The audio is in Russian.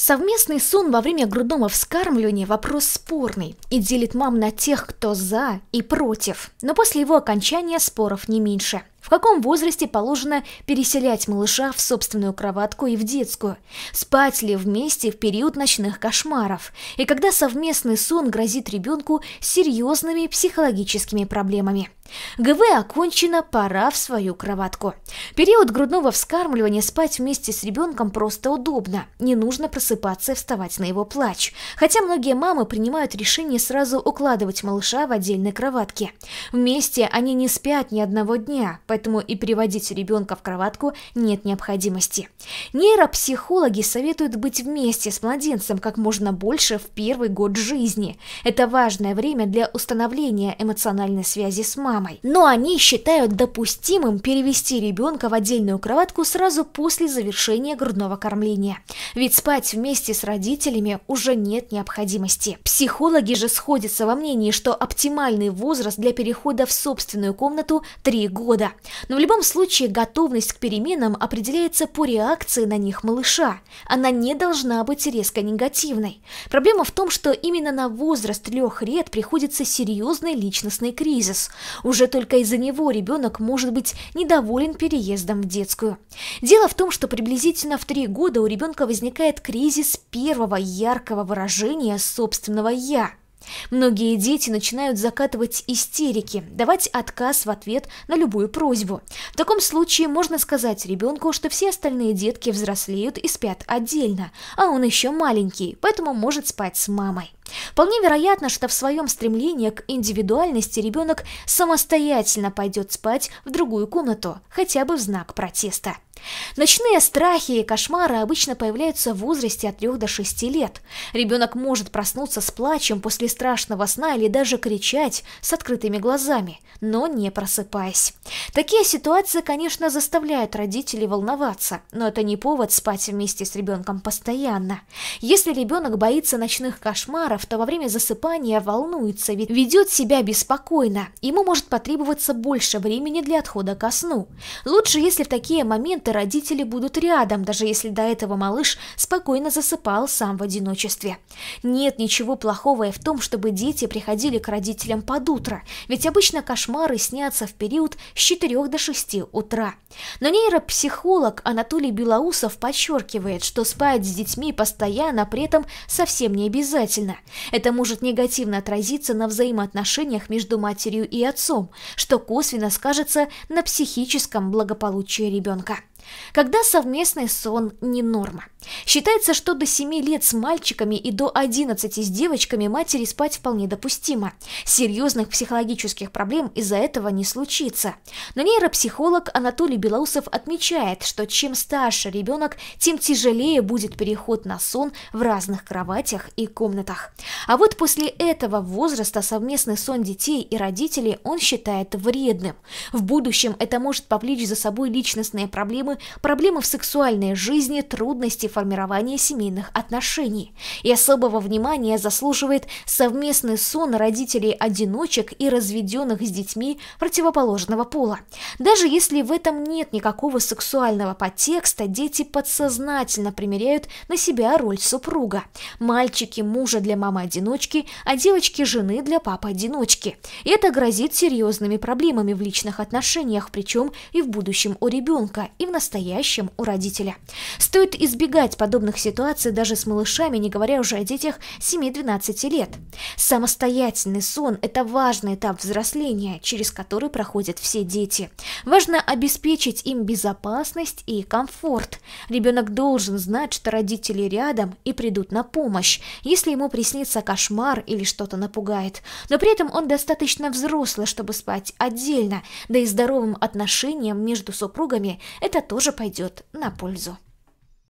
Совместный сон во время грудного вскармливания – вопрос спорный и делит мам на тех, кто за и против, но после его окончания споров не меньше. В каком возрасте положено переселять малыша в собственную кроватку и в детскую? Спать ли вместе в период ночных кошмаров? И когда совместный сон грозит ребенку серьезными психологическими проблемами? ГВ окончено, пора в свою кроватку. Период грудного вскармливания спать вместе с ребенком просто удобно. Не нужно просыпаться и вставать на его плач. Хотя многие мамы принимают решение сразу укладывать малыша в отдельной кроватке. Вместе они не спят ни одного дня, поэтому и приводить ребенка в кроватку нет необходимости. Нейропсихологи советуют быть вместе с младенцем как можно больше в первый год жизни. Это важное время для установления эмоциональной связи с мамой. Но они считают допустимым перевести ребенка в отдельную кроватку сразу после завершения грудного кормления. Ведь спать вместе с родителями уже нет необходимости. Психологи же сходятся во мнении, что оптимальный возраст для перехода в собственную комнату – 3 года. Но в любом случае готовность к переменам определяется по реакции на них малыша. Она не должна быть резко негативной. Проблема в том, что именно на возраст трех лет приходится серьезный личностный кризис. Уже только из-за него ребенок может быть недоволен переездом в детскую. Дело в том, что приблизительно в три года у ребенка возникает кризис первого яркого выражения собственного «я». Многие дети начинают закатывать истерики, давать отказ в ответ на любую просьбу. В таком случае можно сказать ребенку, что все остальные детки взрослеют и спят отдельно, а он еще маленький, поэтому может спать с мамой. Вполне вероятно, что в своем стремлении к индивидуальности ребенок самостоятельно пойдет спать в другую комнату, хотя бы в знак протеста. Ночные страхи и кошмары обычно появляются в возрасте от 3 до 6 лет. Ребенок может проснуться с плачем после страшного сна или даже кричать с открытыми глазами, но не просыпаясь. Такие ситуации, конечно, заставляют родителей волноваться, но это не повод спать вместе с ребенком постоянно. Если ребенок боится ночных кошмаров, что во время засыпания волнуется, ведь ведет себя беспокойно. Ему может потребоваться больше времени для отхода ко сну. Лучше, если в такие моменты родители будут рядом, даже если до этого малыш спокойно засыпал сам в одиночестве. Нет ничего плохого и в том, чтобы дети приходили к родителям под утро, ведь обычно кошмары снятся в период с 4 до 6 утра. Но нейропсихолог Анатолий Белоусов подчеркивает, что спать с детьми постоянно при этом совсем не обязательно. Это может негативно отразиться на взаимоотношениях между матерью и отцом, что косвенно скажется на психическом благополучии ребенка. Когда совместный сон не норма. Считается, что до 7 лет с мальчиками и до 11 с девочками матери спать вполне допустимо. Серьезных психологических проблем из-за этого не случится. Но нейропсихолог Анатолий Белоусов отмечает, что чем старше ребенок, тем тяжелее будет переход на сон в разных кроватях и комнатах. А вот после этого возраста совместный сон детей и родителей он считает вредным. В будущем это может повлечь за собой личностные проблемы проблемы, проблемы в сексуальной жизни, трудности формирования семейных отношений. И особого внимания заслуживает совместный сон родителей-одиночек и разведенных с детьми противоположного пола. Даже если в этом нет никакого сексуального подтекста, дети подсознательно примеряют на себя роль супруга. Мальчики мужа для мамы-одиночки, а девочки жены для папы-одиночки. Это грозит серьезными проблемами в личных отношениях, причем и в будущем у ребенка, и в настоящим у родителя. Стоит избегать подобных ситуаций даже с малышами, не говоря уже о детях 7-12 лет. Самостоятельный сон – это важный этап взросления, через который проходят все дети. Важно обеспечить им безопасность и комфорт. Ребенок должен знать, что родители рядом и придут на помощь, если ему приснится кошмар или что-то напугает. Но при этом он достаточно взрослый, чтобы спать отдельно, да и здоровым отношениям между супругами это тоже пойдет на пользу.